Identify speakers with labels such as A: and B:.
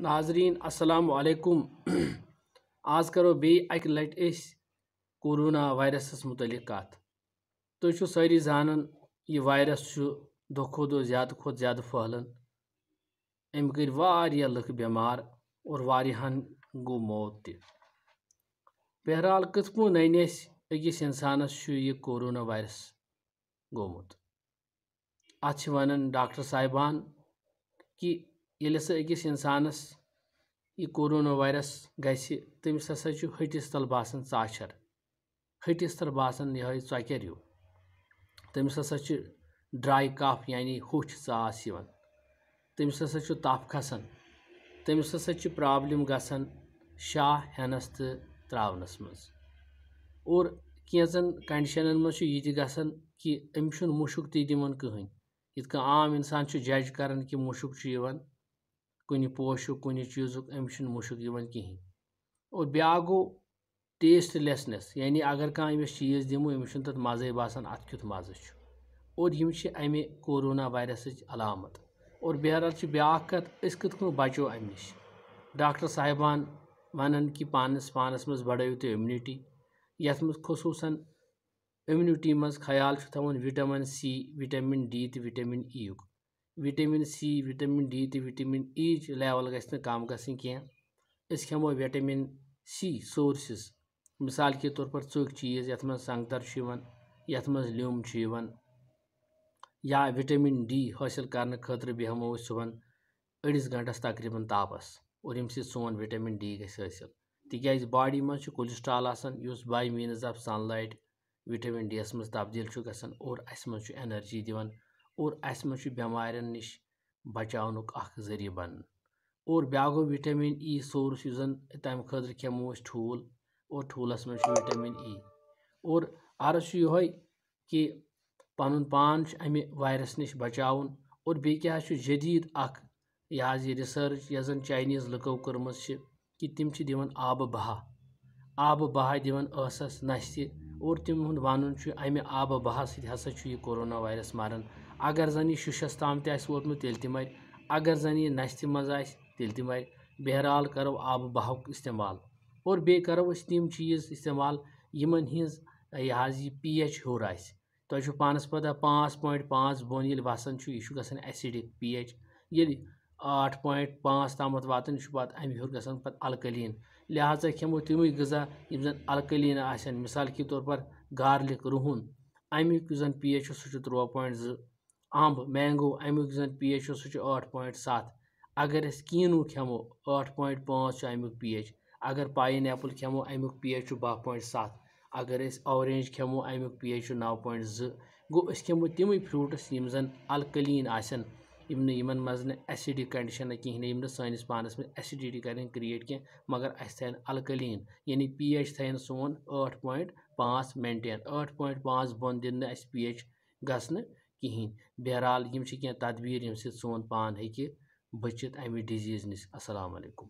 A: नाजरीन असलकुम आज करो बे अकि लटि तो कोरोना वायरस मुतल कत तुम सारी जानन यह वायरस दो खो दो ज्यादा खो ज्यादा फहलान अम कर लख बेमार और वारियान गो मौत त बहरहाल कथ पो नन अकिस इंसानस यह कोरोना वायरस गोमुत अत वन डॉक्टर साहबान कि अकिस इंसानस यह कोरोना वायरस गमस हटिस तल बसान चाछर हटिस तल बसान यह चकर हू तमस हसा ड्राई कफ यानि हुछ चास तमस हसा तफ खसान तमस हसा ग शाह हेनस तो त्रावनस मर कैचन कंडिशन मे ये गसान मुशुक ती इत आम इंसान जज कर मुशुक کُنہِ پوشُک کُنہِ چیٖزُک أمِس چھُنہٕ مُشُک یِوان کِہیٖنۍ اور بیٛاکھ گوٚو ٹیسٹ لیٚسنٮ۪س یعنی اگر کانٛہہ أمِس چیٖز دِمو أمِس چھُنہٕ تَتھ مَزَے باسان اَتھ کیُتھ مَزٕ چھُ اور یِم چھِ اَمہِ کورونا وایرَسٕچ علامت اور بہرحال چھِ بیٛاکھ کَتھ أسۍ کِتھ کٔنۍ بَچو اَمہِ نِش ڈاکٹر صاحبان وَنان کہِ پانَس پانَس منٛز بَڑٲیِو تُہۍ اِمنِٹی یَتھ منٛز خصوٗصاً اِمنِٹی منٛز خیال چھُ تھاوُن وِٹَمَن سی وِٹَمِن ڈی تہٕ وِٹَمِن ای یُک विटामिन सी विटामिन डी तो विटामिन ई लेवल गम गि कह हमो विटामिन सी सोर्सेस मिसाल के तौर पर चुख चीज़ ये संगतर ये ल्यूम या विटामिन डी हासिल करने खतर बेहमो सुबह अड़स घंटस तकरीबन तापस और यम सोन विटामिन डी गसिल तिक बॉडी मं कोलेस्ट्रॉल उस by means of sunlight vitamin D यस मज तब्दील ग और अस मज एनर्जी दिवन और अस मज बमार नश बचाव जरिए बन और ब्या गो विटामिन ई सोर्स यु जन तम खर खमो ठूल और ठूलस मज विटामिन ई और अर्ज यो कि पन पान अमि वायरस नश बचा और बे क्या जदीद अख यह यह रिसर्च यह जन चाइनीज लुको कर्म कि तम दिवन आब बहा आब बहा दिवन असस और तिहद वन अमि आब बहा ससा यह कोरोना वायरस मारन अगर जन यह शुशस तम तोतमुत तेल मर अगर जन यह नशत मज तेल मर बहरहाल करो आब बहा इस्तेमाल और बे करो तम चीज़ इस्तेमाल इन हज यह पी एच हूर आ पानस पता पाँच पॉइंट पाँच बोन ये वसान यह गसिडिक पी एच ये आठ पॉइंट पाँच तमत वातान यह पत् अमि हर ग पत् अलकलीन लिहाजा खेमो तम गजा यम जन अलकलीन मिसाल के तौर पर गार्लिक रुहन अमुक जन पी एच सह त्रोह पॉइंट जो अम्ब मैंगो अमुक जन पी एच सह पॉइंट सत अगर कीनू खेमो आठ पॉइंट पाँच अमुक पी एच अगर पाइन एपल खेमो अमुक पी एच बह पॉइंट सत अगर ऑरेंज खेमो अमुक पी एच नौ पॉइंट जो गो खेमो तम फ्रूटस यम जन अलकलीन इन मज एसिडिक कंडीशन कहें सानिस पानस मे एसिडिटी कर क्रिएट कह मगर अस थन अलकलीन यानी पी एच थन सोन ठ पॉइंट पाँच मेनटेन ठ पॉइंट पाँच बोन दिन पी एच ग कहें बहरहाल यम कह तदबीर ये सोन पान हे बचित अमि डिजीज नश असल